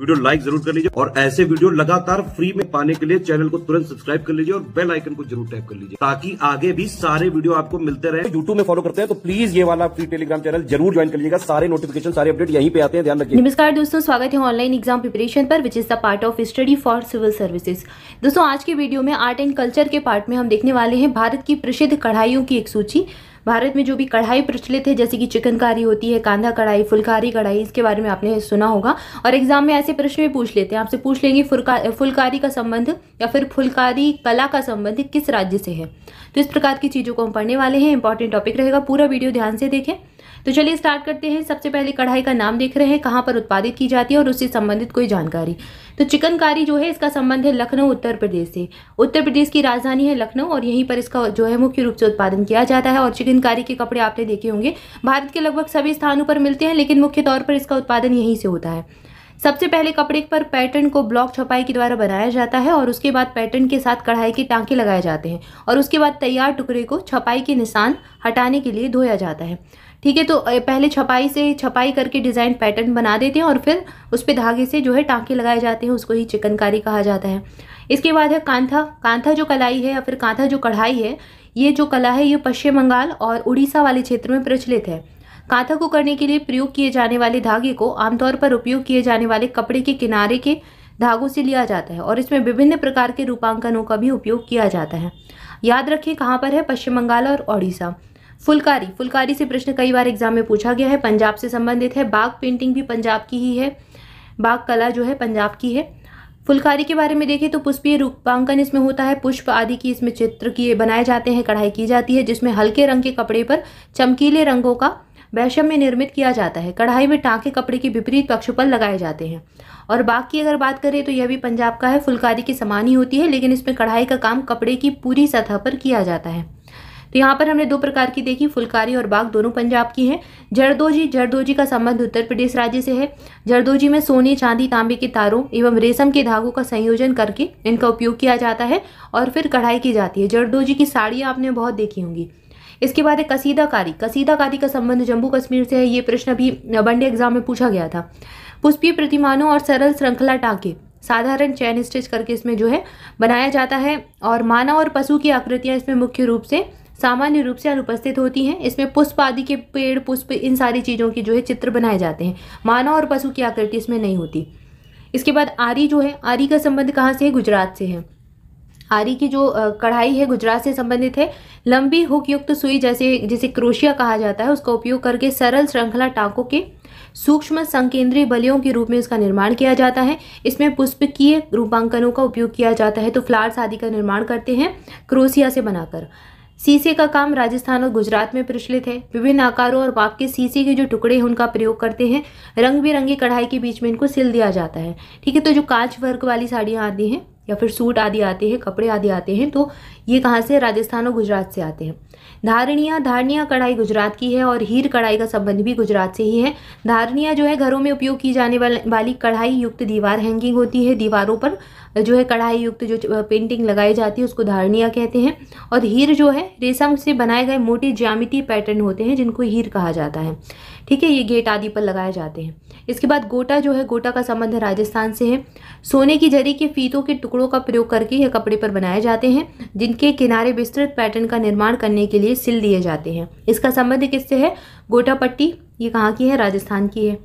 video like जरूर कर लीजिए और ऐसे वीडियो लगातार फ्री में पाने के लिए चैनल को तुरंत सब्सक्राइब कर लीजिए और बेल आइकन को जरूर टैप कर लीजिए ताकि आगे भी सारे वीडियो आपको मिलते रहे यूट्यूब में फॉलो करते हैं तो प्लीज ये वाला फ्री टेलीग्राम चैनल जरूर ज्वाइन कर लीजिएगा सारे नोटिफिकेशन सारे अपडेट यहीं पे आते हैं ध्यान रखिए नमस्कार दोस्तों स्वागत है ऑनलाइन एग्जाम प्रिपरेशन पर which is the part of study for civil services दोस्तों आज के वीडियो में आर्ट एंड कल्चर के पार्ट में हम देखने वाले हैं भारत की प्रसिद्ध कढ़ाइयों की एक सूची भारत में जो भी कढ़ाई प्रचलित है जैसे कि चिकनकारी होती है कांधा कढ़ाई फुलकारी कढ़ाई इसके बारे में आपने सुना होगा और एग्जाम में ऐसे प्रश्न भी पूछ लेते हैं आपसे पूछ लेंगे फुलकारी का संबंध या फिर फुलकारी कला का संबंध किस राज्य से है तो इस प्रकार की चीज़ों को हम पढ़ने वाले हैं इंपॉर्टेंट टॉपिक रहेगा पूरा वीडियो ध्यान से देखें तो चलिए स्टार्ट करते हैं सबसे पहले कढ़ाई का नाम देख रहे हैं कहाँ पर उत्पादित की जाती है और उससे संबंधित कोई जानकारी तो चिकनकारी जो है इसका संबंध है लखनऊ उत्तर प्रदेश से उत्तर प्रदेश की राजधानी है लखनऊ और यहीं पर इसका जो है मुख्य रूप से उत्पादन किया जाता है और चिकनकारी के कपड़े आपने देखे होंगे भारत के लगभग सभी स्थानों पर मिलते हैं लेकिन मुख्य तौर पर इसका उत्पादन यहीं से होता है सबसे पहले कपड़े पर पैटर्न को ब्लॉक छपाई के द्वारा बनाया जाता है और उसके बाद पैटर्न के साथ कढ़ाई के टांके लगाए जाते हैं और उसके बाद तैयार टुकड़े को छपाई के निशान हटाने के लिए धोया जाता है ठीक है तो पहले छपाई से छपाई करके डिज़ाइन पैटर्न बना देते हैं और फिर उस पर धागे से जो है टाँके लगाए जाते हैं उसको ही चिकनकारी कहा जाता है इसके बाद है कांथा कांथा जो कलाई है या फिर कांथा जो कढ़ाई है ये जो कला है ये पश्चिम बंगाल और उड़ीसा वाले क्षेत्र में प्रचलित है काथा को करने के लिए प्रयोग किए जाने वाले धागे को आमतौर पर उपयोग किए जाने वाले कपड़े के किनारे के धागों से लिया जाता है और इसमें विभिन्न प्रकार के रूपांकनों का भी उपयोग किया जाता है याद रखें कहाँ पर है पश्चिम बंगाल और ओडिशा फुलकारी फुलकारी से प्रश्न कई बार एग्जाम में पूछा गया है पंजाब से संबंधित है बाघ पेंटिंग भी पंजाब की ही है बाघ कला जो है पंजाब की है फुलकारी के बारे में देखें तो पुष्पीय रूपांकन इसमें होता है पुष्प आदि की इसमें चित्र किए बनाए जाते हैं कढ़ाई की जाती है जिसमें हल्के रंग के कपड़े पर चमकीले रंगों का बैशम में निर्मित किया जाता है कढ़ाई में टांके कपड़े के विपरीत पक्ष पर लगाए जाते हैं और बाघ की अगर बात करें तो यह भी पंजाब का है फुलकारी की समान ही होती है लेकिन इसमें कढ़ाई का काम कपड़े की पूरी सतह पर किया जाता है तो यहाँ पर हमने दो प्रकार की देखी फुलकारी और बाग दोनों पंजाब की हैं जरदोजी जरदोजी का संबंध उत्तर प्रदेश राज्य से है जरदोजी में सोने चांदी तांबे के तारों एवं रेशम के धागों का संयोजन करके इनका उपयोग किया जाता है और फिर कढ़ाई की जाती है जरदोजी की साड़ियाँ आपने बहुत देखी होंगी इसके बाद है कसीदाकारी कसीदाकारी का संबंध जम्मू कश्मीर से है ये प्रश्न भी वनडे एग्जाम में पूछा गया था पुष्पीय प्रतिमानों और सरल श्रृंखला टाँके साधारण चैन स्टिच करके इसमें जो है बनाया जाता है और मानव और पशु की आकृतियाँ इसमें मुख्य रूप से सामान्य रूप से अनुपस्थित होती हैं इसमें पुष्प आदि के पेड़ पुष्प इन सारी चीज़ों के जो है चित्र बनाए जाते हैं मानव और पशु की आकृति इसमें नहीं होती इसके बाद आरी जो है आरी का संबंध कहाँ से है गुजरात से है आरी की जो कढ़ाई है गुजरात से संबंधित है लंबी हुक युक्त सुई जैसे जिसे क्रोशिया कहा जाता है उसका उपयोग करके सरल श्रृंखला टाँकों के सूक्ष्म संकेंद्रीय बलियों के रूप में इसका निर्माण किया जाता है इसमें पुष्पकीय रूपांकनों का उपयोग किया जाता है तो फ्लावर्स आदि का निर्माण करते हैं क्रोसिया से बनाकर सीसे का काम राजस्थान और गुजरात में प्रचलित है विभिन्न आकारों और वाक्य के सीसे के जो टुकड़े हैं उनका प्रयोग करते हैं रंग बिरंगी कढ़ाई के बीच में इनको सिल दिया जाता है ठीक है तो जो कांच वर्क वाली साड़ियाँ आती हैं या फिर सूट आदि आते हैं कपड़े आदि आते हैं तो ये कहाँ से राजस्थान और गुजरात से आते हैं धारणियाँ धारणियाँ कढ़ाई गुजरात की है और हीर कढ़ाई का संबंध भी गुजरात से ही है धारणियाँ जो है घरों में उपयोग की जाने वाली कढ़ाई युक्त दीवार हैंगिंग होती है दीवारों पर जो है कढ़ाई युक्त जो पेंटिंग लगाई जाती है उसको धारणिया कहते हैं और हीर जो है रेशम से बनाए गए मोटे ज्यामिति पैटर्न होते हैं जिनको हीर कहा जाता है ठीक है ये गेट आदि पर लगाए जाते हैं इसके बाद गोटा जो है गोटा का संबंध राजस्थान से है सोने की जरी के फीतों के टुकड़ों का प्रयोग करके यह कपड़े पर बनाए जाते हैं जिनके किनारे विस्तृत पैटर्न का निर्माण करने के लिए सिल दिए जाते हैं इसका संबंध किससे है गोटा पट्टी ये कहाँ की है राजस्थान की है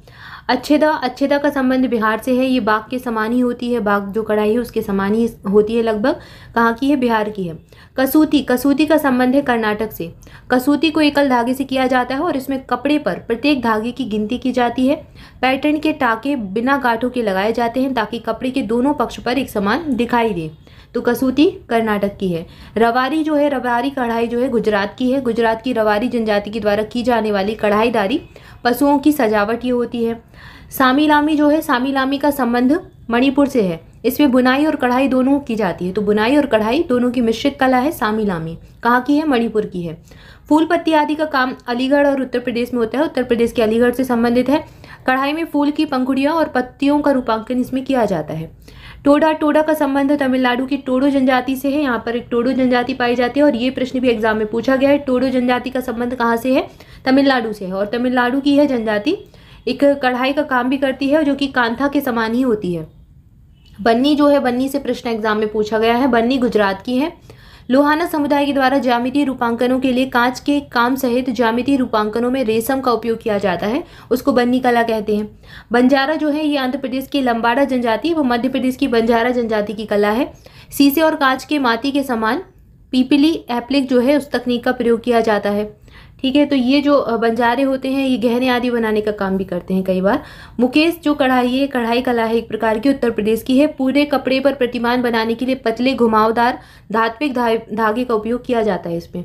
अच्छेदा अच्छेदा का संबंध बिहार से है ये बाघ के समान ही होती है बाघ जो कढ़ाई है उसके समान ही होती है लगभग कहाँ की है बिहार की है कसूती कसूती का संबंध है कर्नाटक से कसूती को एकल धागे से किया जाता है और इसमें कपड़े पर प्रत्येक धागे की गिनती की जाती है पैटर्न के टाके बिना गांठों के लगाए जाते हैं ताकि कपड़े के दोनों पक्ष पर एक समान दिखाई दे तो कसूती कर्नाटक की है रवारी जो है रवारी कढ़ाई जो है गुजरात की है गुजरात की रवारी जनजाति के द्वारा की जाने वाली कढ़ाईदारी पशुओं की सजावट ये होती है सामी लामी जो है सामी लामी का संबंध मणिपुर से है इसमें बुनाई और कढ़ाई दोनों की जाती है तो बुनाई और कढ़ाई दोनों की मिश्रित कला है सामी लामी कहाँ की है मणिपुर की है फूल पत्ती आदि का काम अलीगढ़ और उत्तर प्रदेश में होता है उत्तर प्रदेश के अलीगढ़ से संबंधित है कढ़ाई में फूल की पंखुड़ियाँ और पत्तियों का रूपांकन इसमें किया जाता है टोडा टोडा का संबंध तमिलनाडु की टोडो जनजाति से है यहाँ पर एक टोडो जनजाति पाई जाती है और ये प्रश्न भी एग्जाम में पूछा गया है टोडो जनजाति का संबंध कहाँ से है तमिलनाडु से है और तमिलनाडु की है जनजाति एक कढ़ाई का काम भी करती है जो कि कांथा के समान ही होती है बन्नी जो है बन्नी से प्रश्न एग्जाम में पूछा गया है बन्नी गुजरात की है लोहाना समुदाय के द्वारा जामिति रूपांकनों के लिए कांच के काम सहित जामिति रूपांकनों में रेशम का उपयोग किया जाता है उसको बन्नी कला कहते हैं बंजारा जो है ये आंध्र प्रदेश की लंबाड़ा जनजाति वो मध्य प्रदेश की बंजारा जनजाति की कला है सीसे और कांच के माती के समान पीपली एप्लिक जो है उस तकनीक का प्रयोग किया जाता है ठीक है तो ये जो बंजारे होते हैं ये गहने आदि बनाने का काम भी करते हैं कई बार मुकेश जो कढ़ाई है कढ़ाई कला है एक प्रकार की उत्तर प्रदेश की है पूरे कपड़े पर प्रतिमान बनाने के लिए पतले घुमावदार धात्विक धागे का उपयोग किया जाता है इसमें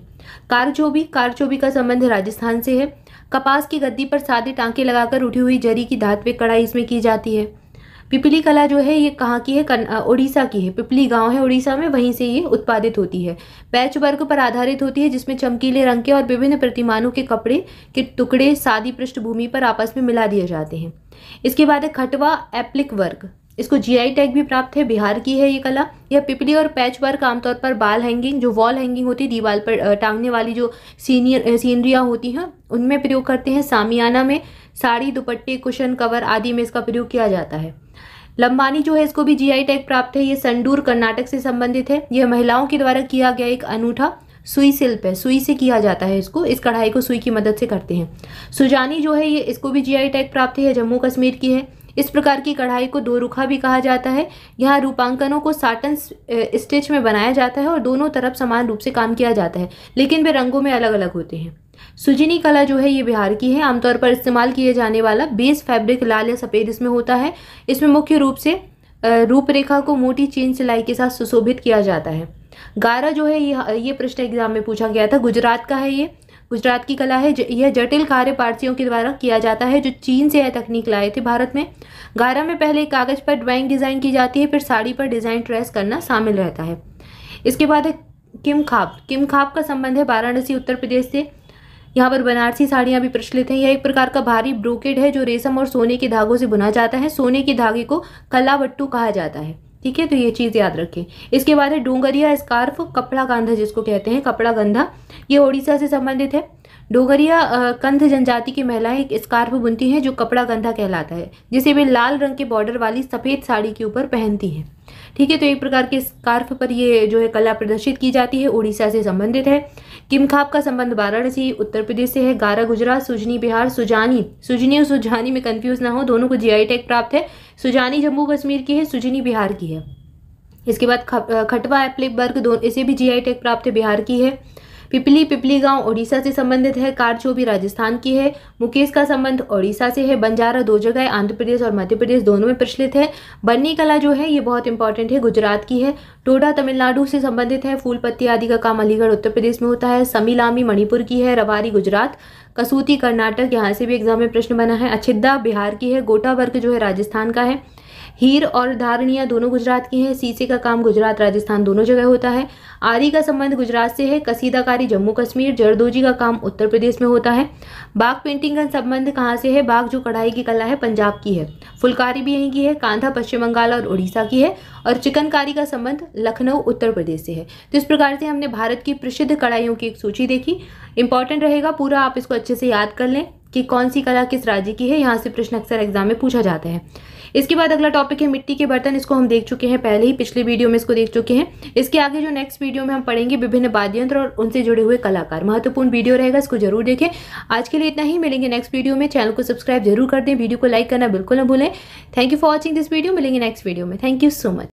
कारचोबी कारचोबी का संबंध राजस्थान से है कपास की गद्दी पर सादे टांके लगाकर उठी हुई जरी की धात्विक कढ़ाई इसमें की जाती है पिपली कला जो है ये कहाँ की है उड़ीसा की है पिपली गांव है उड़ीसा में वहीं से ये उत्पादित होती है पैच वर्ग पर आधारित होती है जिसमें चमकीले रंग के और विभिन्न प्रतिमानों के कपड़े के टुकड़े सादी पृष्ठभूमि पर आपस में मिला दिए जाते हैं इसके बाद है खटवा एप्लिक वर्ग इसको जीआई टैग भी प्राप्त है बिहार की है ये कला यह पिपली और पैच वर्क आमतौर पर बाल हैंगिंग जो वॉल हैंगिंग होती है दीवार पर टांगने वाली जो सीनियर सीनरियाँ होती हैं उनमें प्रयोग करते हैं सामियाना में साड़ी दुपट्टे कुशन कवर आदि में इसका प्रयोग किया जाता है लंबानी जो है इसको भी जीआई टैग प्राप्त है ये संडूर कर्नाटक से संबंधित है यह महिलाओं के द्वारा किया गया एक अनूठा सुई शिल्प है सुई से किया जाता है इसको इस कढ़ाई को सुई की मदद से करते हैं सुजानी जो है ये इसको भी जीआई टैग प्राप्त है जम्मू कश्मीर की है इस प्रकार की कढ़ाई को दो रुखा भी कहा जाता है यहाँ रूपांकनों को साटन स्टिच में बनाया जाता है और दोनों तरफ समान रूप से काम किया जाता है लेकिन वे रंगों में अलग अलग होते हैं सुजनी कला जो है ये बिहार की है आमतौर पर इस्तेमाल किया जाने वाला बेस फैब्रिक लाल या सफ़ेद इसमें होता है इसमें मुख्य रूप से रूपरेखा को मोटी चेन सिलाई के साथ सुशोभित किया जाता है गारा जो है ये ये प्रश्न एग्जाम में पूछा गया था गुजरात का है ये गुजरात की कला है यह जटिल कार्य पारसियों के द्वारा किया जाता है जो चीन से यह तकनीक लाए थे भारत में गारा में पहले कागज़ पर ड्राइंग डिज़ाइन की जाती है फिर साड़ी पर डिज़ाइन ट्रेस करना शामिल रहता है इसके बाद है किम खाप किम खाप का संबंध है वाराणसी उत्तर प्रदेश से यहाँ पर बनारसी साड़ियाँ भी प्रचलित हैं यह एक प्रकार का भारी ब्रोकेड है जो रेशम और सोने के धागों से बुना जाता है सोने के धागे को कलावट्टू कहा जाता है ठीक है तो ये चीज़ याद रखें इसके बाद है डोंगरिया स्कार्फ कपड़ा गांधा जिसको कहते हैं कपड़ा गंधा ये ओडिशा से संबंधित है डोगरिया कंध जनजाति की महिलाएं एक स्कार्फ बुनती हैं जो कपड़ा कंधा कहलाता है जिसे वे लाल रंग के बॉर्डर वाली सफ़ेद साड़ी के ऊपर पहनती हैं ठीक है तो एक प्रकार के स्कार्फ पर ये जो है कला प्रदर्शित की जाती है उड़ीसा से संबंधित है किमखाप का संबंध वाराणसी उत्तर प्रदेश से है गारा गुजरात सुजनी बिहार सुजानी सुजनी और सुजानी में कन्फ्यूज ना हो दोनों को जी टैग प्राप्त है सुजानी जम्मू कश्मीर की है सुजनी बिहार की है इसके बाद खटवा एप्लिक वर्ग दोनों इसे भी जीआई टेक प्राप्त है बिहार की है पिपली पिपली गांव ओडिशा से संबंधित है कारचोबी राजस्थान की है मुकेश का संबंध ओडिशा से है बंजारा दो जगह आंध्र प्रदेश और मध्य प्रदेश दोनों में प्रचलित है बन्नी कला जो है ये बहुत इंपॉर्टेंट है गुजरात की है टोडा तमिलनाडु से संबंधित है फूल पत्ती आदि का काम अलीगढ़ उत्तर प्रदेश में होता है समीलामी मणिपुर की है रवारी गुजरात कसूती कर्नाटक यहाँ से भी एग्जाम में प्रश्न बना है अछिद्दा बिहार की है गोटा वर्ग जो है राजस्थान का है हीर और धारणिया दोनों गुजरात के हैं सीसे का काम गुजरात राजस्थान दोनों जगह होता है आदि का संबंध गुजरात से है कसीदाकारी जम्मू कश्मीर जरदोजी का काम उत्तर प्रदेश में होता है बाघ पेंटिंग का संबंध कहाँ से है बाघ जो कढ़ाई की कला है पंजाब की है फुलकारी भी यहीं की है कांधा पश्चिम बंगाल और उड़ीसा की है और चिकनकारी का संबंध लखनऊ उत्तर प्रदेश से है तो इस प्रकार से हमने भारत की प्रसिद्ध कढ़ाइयों की एक सूची देखी इंपॉर्टेंट रहेगा पूरा आप इसको अच्छे से याद कर लें कि कौन सी कला किस राज्य की है यहाँ से प्रश्न अक्सर एग्जाम में पूछा जाता है इसके बाद अगला टॉपिक है मिट्टी के बर्तन इसको हम देख चुके हैं पहले ही पिछली वीडियो में इसको देख चुके हैं इसके आगे जो नेक्स्ट वीडियो में हम पढ़ेंगे विभिन्न वाद्यंत्र और उनसे जुड़े हुए कलाकार महत्वपूर्ण वीडियो रहेगा इसको जरूर देखें आज के लिए इतना ही मिलेंगे नेक्स्ट वीडियो में चैनल को सब्सक्राइब जरूर कर दें वीडियो को लाइक करना बिल्कुल ना भूलें thank you for watching this video मिलेंगे नेक्स्ट वीडियो में थैंक यू सो मच